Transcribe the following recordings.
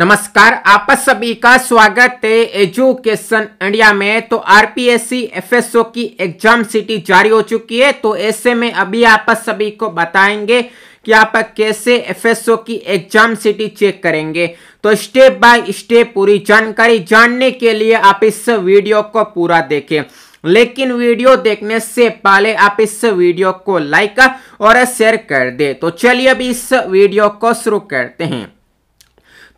नमस्कार आप सभी का स्वागत है एजुकेशन इंडिया में तो आरपीएससी एफएसओ की एग्जाम सिटी जारी हो चुकी है तो ऐसे में अभी आप सभी को बताएंगे कि आप कैसे एफएसओ की एग्जाम सिटी चेक करेंगे तो स्टेप बाय स्टेप पूरी जानकारी जानने के लिए आप इस वीडियो को पूरा देखें लेकिन वीडियो देखने से पहले आप इस वीडियो को लाइक और शेयर कर दे तो चलिए अभी इस वीडियो को शुरू करते हैं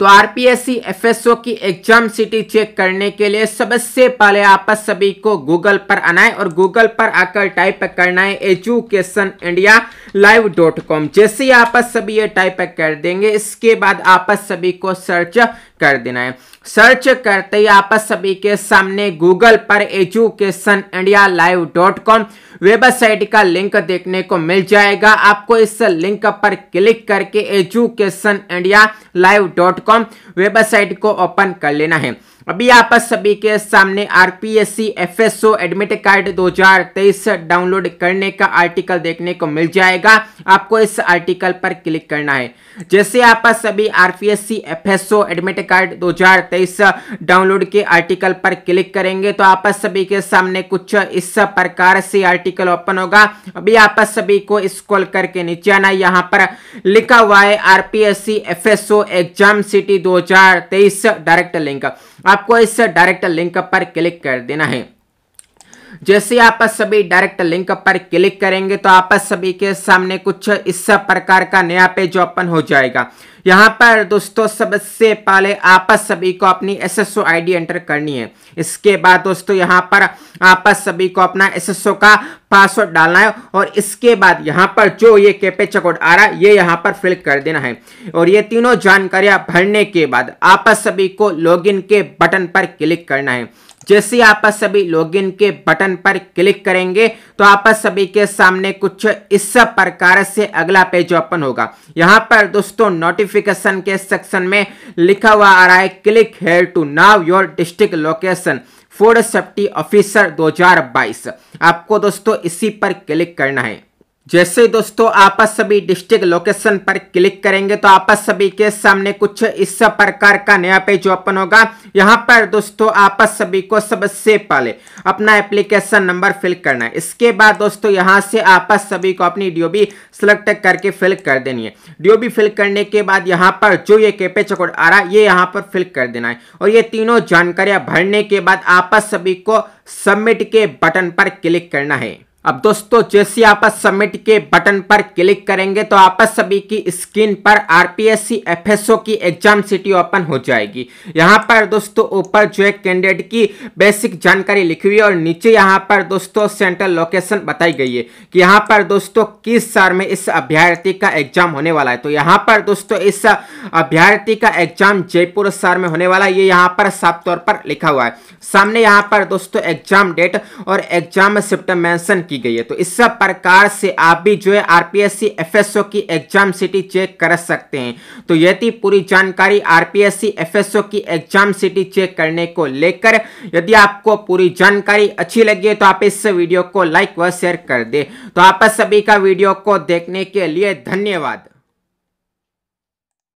तो आरपीएससी एफएसओ की एग्जाम सिटी चेक करने के लिए सबसे पहले आप सभी को गूगल पर आना है और गूगल पर आकर टाइप करना है education India live dot com जैसे ही आप सभी ये टाइप कर देंगे इसके बाद आप सभी को सर्च कर देना है सर्च करते ही आप सभी के सामने गूगल पर education India live dot com website का लिंक देखने को मिल जाएगा आपको इस लिंक पर क्लिक करके education India live dot com website को ओपन कर लेना है अभी आप सभी के सामने R C F S O admit card दो हजार तेईस डाउनलोड करने का आर्टिकल देखने को मिल जाएगा आपको इस आर्टिकल पर क्लिक करना है जैसे आप सभी एस ओ एडमिट कार्ड दो हजार तेईस डाउनलोड के आर्टिकल पर क्लिक करेंगे तो आप सभी के सामने कुछ इस प्रकार से आर्टिकल ओपन होगा अभी आप सभी को स्क्रॉल करके नीचे आना यहाँ पर लिखा हुआ है R P S C F S O exam city तेईस डायरेक्ट लिंक आपको इस डायरेक्ट लिंक पर क्लिक कर देना है जैसे आप सभी डायरेक्ट लिंक पर क्लिक करेंगे तो आप सभी के सामने कुछ इस प्रकार का नया पेज ओपन हो जाएगा यहाँ पर दोस्तों सबसे पहले आप सभी को अपनी S S O I D enter करनी है इसके बाद दोस्तों यहाँ पर आप सभी को अपना एस एस ओ का पासवर्ड डालना है और इसके बाद यहाँ पर जो ये कैपे कोड आ रहा है ये यहाँ पर फिल कर देना है और ये तीनों जानकारियां भरने के बाद आपस सभी को लॉग के बटन पर क्लिक करना है जैसे आपस सभी लॉगिन के बटन पर क्लिक करेंगे तो आपस सभी के सामने कुछ इस प्रकार से अगला पेज ओपन होगा यहाँ पर दोस्तों नोटिफिकेशन के सेक्शन में लिखा हुआ आ रहा है click here to know your district location food safety officer 2022 आपको दोस्तों इसी पर क्लिक करना है जैसे दोस्तों आप सभी डिस्ट्रिक्ट लोकेशन पर क्लिक करेंगे तो आप सभी के सामने कुछ इस प्रकार का नया पेज ओपन होगा यहाँ पर दोस्तों आप सभी को सबसे पहले अपना एप्लीकेशन नंबर फिल करना है इसके बाद दोस्तों यहाँ से आप सभी को अपनी डीओबी सिलेक्ट करके फिल कर देनी है डीओबी फिल करने के बाद यहाँ पर जो ये कैपे चकोड आ रहा है ये यहाँ पर फिल कर देना है और ये तीनों जानकारियां भरने के बाद आप सभी को सबमिट के बटन पर क्लिक करना है अब दोस्तों जैसे आप सबमिट के बटन पर क्लिक करेंगे तो आप सभी की स्क्रीन पर आरपीएससी एफएसओ की एग्जाम सिटी ओपन हो जाएगी यहाँ पर दोस्तों ऊपर जो है कैंडिडेट की बेसिक जानकारी लिखी हुई है और नीचे यहाँ पर दोस्तों सेंट्रल लोकेशन बताई गई है कि यहाँ पर दोस्तों किस साल में इस अभ्यर्थी का एग्जाम होने वाला है तो यहाँ पर दोस्तों इस अभ्यार्थी का एग्जाम जयपुर शहर में होने वाला है ये यहाँ पर साफ तौर पर लिखा हुआ है सामने यहाँ पर दोस्तों एग्जाम डेट और एग्जाम सिप्ट मैंशन की गई है तो इस सब प्रकार से आप भी जो है आरपीएससी एफएसओ की एग्जाम सिटी चेक कर सकते हैं तो ये थी पूरी जानकारी आरपीएससी एफएसओ की एग्जाम सिटी चेक करने को लेकर यदि आपको पूरी जानकारी अच्छी लगी है तो आप इस वीडियो को लाइक व शेयर कर दे तो आप सभी का वीडियो को देखने के लिए धन्यवाद